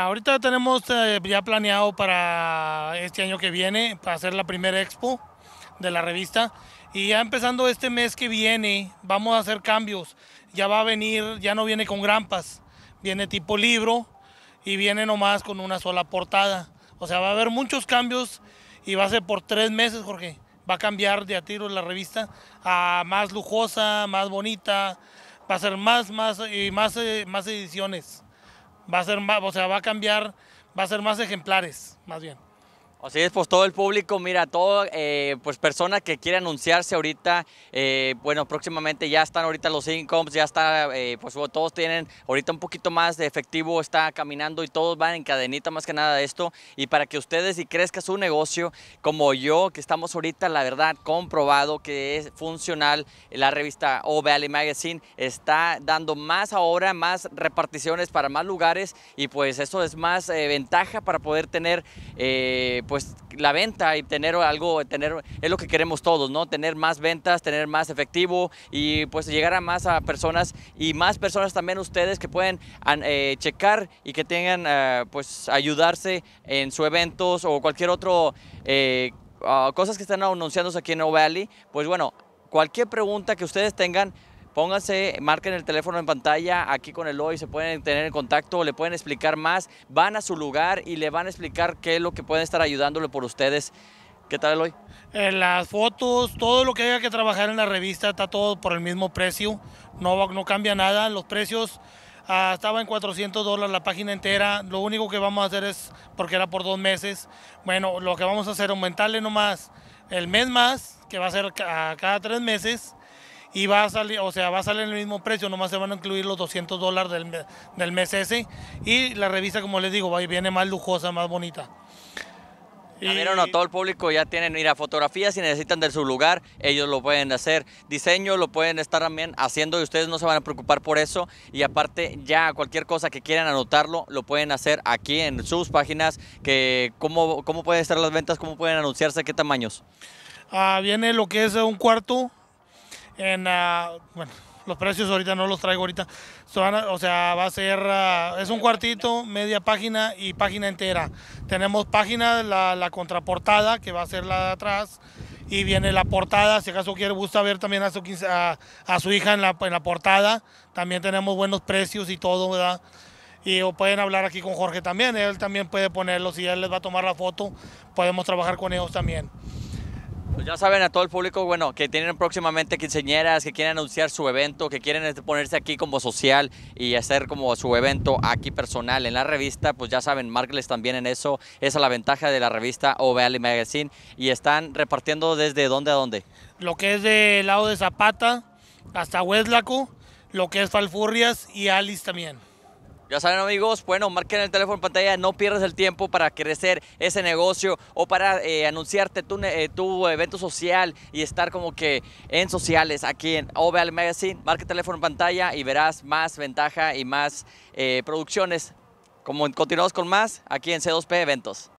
Ahorita tenemos eh, ya planeado para este año que viene, para hacer la primera expo de la revista. Y ya empezando este mes que viene, vamos a hacer cambios. Ya va a venir, ya no viene con grampas, viene tipo libro y viene nomás con una sola portada. O sea, va a haber muchos cambios y va a ser por tres meses, Jorge. Va a cambiar de a tiro la revista a más lujosa, más bonita, va a ser más, más y eh, más, eh, más ediciones. Va a ser más, o sea, va a cambiar, va a ser más ejemplares, más bien. Así es, pues todo el público, mira, todo, eh, pues persona que quiere anunciarse ahorita, eh, bueno, próximamente ya están ahorita los incomes, ya está, eh, pues todos tienen ahorita un poquito más de efectivo, está caminando y todos van en cadenita más que nada de esto. Y para que ustedes y crezca su negocio, como yo, que estamos ahorita, la verdad, comprobado que es funcional, la revista O Magazine está dando más ahora, más reparticiones para más lugares y pues eso es más eh, ventaja para poder tener pues la venta y tener algo, tener, es lo que queremos todos, ¿no? Tener más ventas, tener más efectivo y pues llegar a más a personas y más personas también ustedes que pueden eh, checar y que tengan eh, pues ayudarse en su eventos o cualquier otro eh, ah, cosas que están anunciándose aquí en Ovalley, pues bueno, cualquier pregunta que ustedes tengan, Pónganse, marquen el teléfono en pantalla, aquí con Eloy se pueden tener en contacto, le pueden explicar más, van a su lugar y le van a explicar qué es lo que pueden estar ayudándole por ustedes. ¿Qué tal, Eloy? Eh, las fotos, todo lo que haya que trabajar en la revista está todo por el mismo precio, no, no cambia nada, los precios ah, estaban en 400 dólares la página entera. Lo único que vamos a hacer es, porque era por dos meses, bueno, lo que vamos a hacer es aumentarle nomás el mes más, que va a ser a cada tres meses, y va a salir, o sea, va a salir el mismo precio, nomás se van a incluir los 200 dólares del, del mes ese y la revista, como les digo, viene más lujosa, más bonita. Ya vieron a todo el público, ya tienen, mira, fotografías si necesitan de su lugar, ellos lo pueden hacer. Diseño lo pueden estar también haciendo y ustedes no se van a preocupar por eso. Y aparte, ya cualquier cosa que quieran anotarlo, lo pueden hacer aquí en sus páginas. Que, ¿cómo, ¿Cómo pueden estar las ventas? ¿Cómo pueden anunciarse? ¿Qué tamaños? Ah, viene lo que es un cuarto, en, ah, bueno, los precios ahorita no los traigo ahorita, o sea, va a ser, ah, es un cuartito, media página y página entera. Tenemos página, la, contraportada, que va a ser la de atrás, y viene la portada, si acaso quiere, gusta ver también a su, a, a su hija en la, en la portada, también tenemos buenos precios y todo, ¿verdad? y o pueden hablar aquí con Jorge también, él también puede ponerlos si él les va a tomar la foto, podemos trabajar con ellos también. Pues ya saben a todo el público, bueno, que tienen próximamente quinceñeras, que quieren anunciar su evento, que quieren este, ponerse aquí como social y hacer como su evento aquí personal en la revista, pues ya saben, márqueles también en eso. Esa es la ventaja de la revista O'Valley Magazine. Y están repartiendo desde dónde a dónde. Lo que es del lado de Zapata hasta Hueslaco, lo que es Falfurrias y Alice también. Ya saben amigos, bueno, marquen el teléfono en pantalla, no pierdas el tiempo para crecer ese negocio o para eh, anunciarte tu, eh, tu, evento social y estar como que en sociales aquí en Oval Magazine. Marca el teléfono en pantalla y verás más ventaja y más eh, producciones. Como continuamos con más aquí en C2P Eventos.